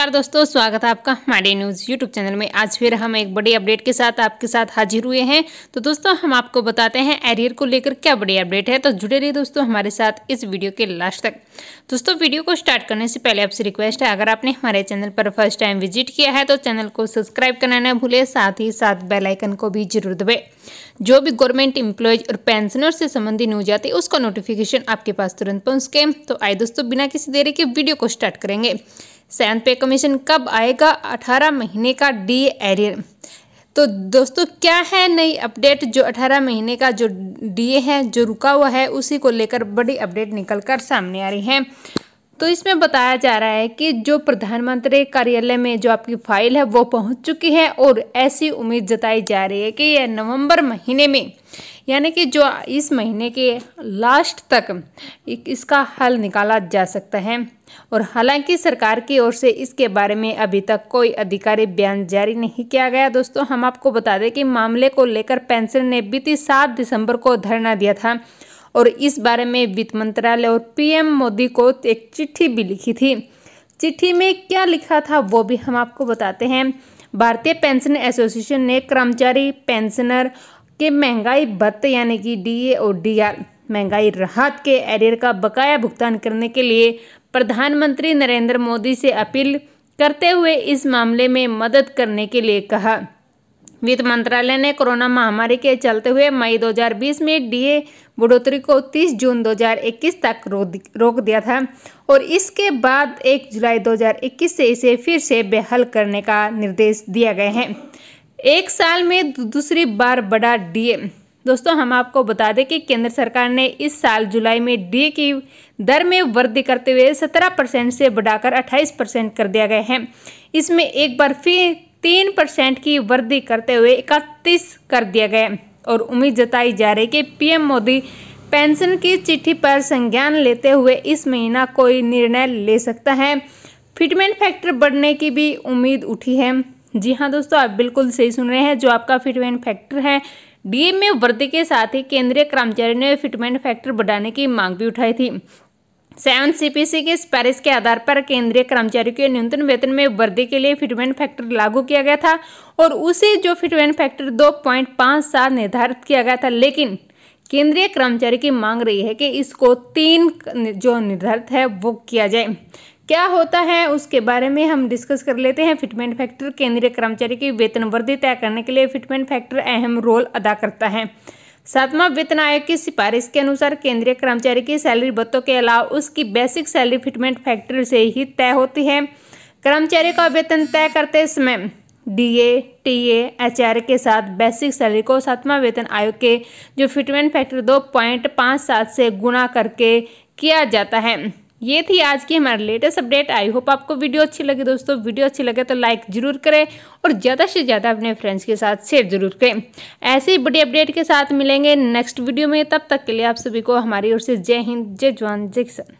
नमस्कार दोस्तों स्वागत है आपका हमारे न्यूज़ यूट्यूब चैनल में आज फिर हम एक बड़ी अपडेट के साथ आपके साथ हाजिर हुए हैं तो दोस्तों हम आपको बताते हैं एरियर को लेकर क्या बड़ी अपडेट है तो जुड़े रहिए दोस्तों हमारे साथ इस वीडियो के लास्ट तक दोस्तों वीडियो को स्टार्ट करने से पहले आपसे रिक्वेस्ट है अगर आपने हमारे चैनल पर फर्स्ट टाइम विजिट किया है तो चैनल को सब्सक्राइब करना ना भूलें साथ ही साथ बेलाइकन को भी जरूर दबे जो भी गवर्नमेंट इंप्लॉयज और पेंशनर से संबंधित न्यूज आती है उसका नोटिफिकेशन आपके पास तुरंत पहुँच गए तो आए दोस्तों बिना किसी देरी के वीडियो को स्टार्ट करेंगे सैन पे कमीशन कब आएगा अठारह महीने का डी एरियर तो दोस्तों क्या है नई अपडेट जो 18 महीने का जो डीए है जो रुका हुआ है उसी को लेकर बड़ी अपडेट निकल कर सामने आ रही है तो इसमें बताया जा रहा है कि जो प्रधानमंत्री कार्यालय में जो आपकी फाइल है वो पहुंच चुकी है और ऐसी उम्मीद जताई जा रही है कि यह नवंबर महीने में यानी कि जो इस महीने के लास्ट तक इसका हल निकाला जा सकता है और हालांकि सरकार की ओर से इसके बारे में अभी तक कोई आधिकारिक बयान जारी नहीं किया गया दोस्तों हम आपको बता दें कि मामले को लेकर पेंशन ने बीती सात दिसंबर को धरना दिया था और इस बारे में वित्त मंत्रालय और पीएम मोदी को एक चिट्ठी भी लिखी थी चिट्ठी में क्या लिखा था वो भी हम आपको बताते हैं भारतीय पेंशन एसोसिएशन ने कर्मचारी पेंशनर कि महंगाई भत्ते यानी कि ए और आर महंगाई राहत के एरियर का बकाया भुगतान करने के लिए प्रधानमंत्री नरेंद्र मोदी से अपील करते हुए इस मामले में मदद करने के लिए कहा वित्त मंत्रालय ने कोरोना महामारी के चलते हुए मई 2020 में डीए बढ़ोतरी को 30 जून 2021 तक रोक दिया था और इसके बाद 1 जुलाई 2021 से इसे फिर से बेहल करने का निर्देश दिया गया है एक साल में दूसरी बार बढ़ा डीए दोस्तों हम आपको बता दें कि केंद्र सरकार ने इस साल जुलाई में डीए की दर में वृद्धि करते हुए 17 परसेंट से बढ़ाकर 28 परसेंट कर दिया गया है इसमें एक बार फिर तीन परसेंट की वृद्धि करते हुए इकतीस कर दिया गया और उम्मीद जताई जा रही कि पीएम मोदी पेंशन की चिट्ठी पर संज्ञान लेते हुए इस महीना कोई निर्णय ले सकता है फिटमेंट फैक्टर बढ़ने की भी उम्मीद उठी है जी हाँ दोस्तों आप बिल्कुल सही सुन रहे हैं जो आपका फिटमेंट फैक्टर है डीएम में वृद्धि के साथ ही केंद्रीय कर्मचारी ने फिटमेंट फैक्टर बढ़ाने की मांग भी उठाई थी सेवन सीपीसी की सिफारिश के आधार पर केंद्रीय कर्मचारियों के न्यूनतम वेतन में वृद्धि के लिए फिटमेंट फैक्टर लागू किया गया था और उसे जो फिटमेंट फैक्टर दो पॉइंट पाँच सात निर्धारित किया गया था लेकिन केंद्रीय कर्मचारी की मांग रही है कि इसको तीन जो निर्धारित है वो किया जाए क्या होता है उसके बारे में हम डिस्कस कर लेते हैं फिटमेंट फैक्टर केंद्रीय कर्मचारी की वेतन वृद्धि तय करने के लिए फिटमेंट फैक्टर अहम रोल अदा करता है सातवां वेतन आयोग की सिफारिश के अनुसार केंद्रीय कर्मचारी की सैलरी बत्तों के अलावा उसकी बेसिक सैलरी फिटमेंट फैक्टर से ही तय होती है कर्मचारी का वेतन तय करते समय D A T A H R के साथ बेसिक सैलरी को सातवां वेतन आयोग के जो फिटमेंट फैक्टर दो पॉइंट पाँच सात से गुणा करके किया जाता है ये थी आज की हमारी लेटेस्ट अपडेट आई होप आपको वीडियो अच्छी लगी दोस्तों वीडियो अच्छी लगे तो लाइक ज़रूर करें और ज़्यादा से ज़्यादा अपने फ्रेंड्स के साथ शेयर ज़रूर करें ऐसे ही बड़ी अपडेट के साथ मिलेंगे नेक्स्ट वीडियो में तब तक के लिए आप सभी को हमारी ओर से जय हिंद जय जवान जय किसान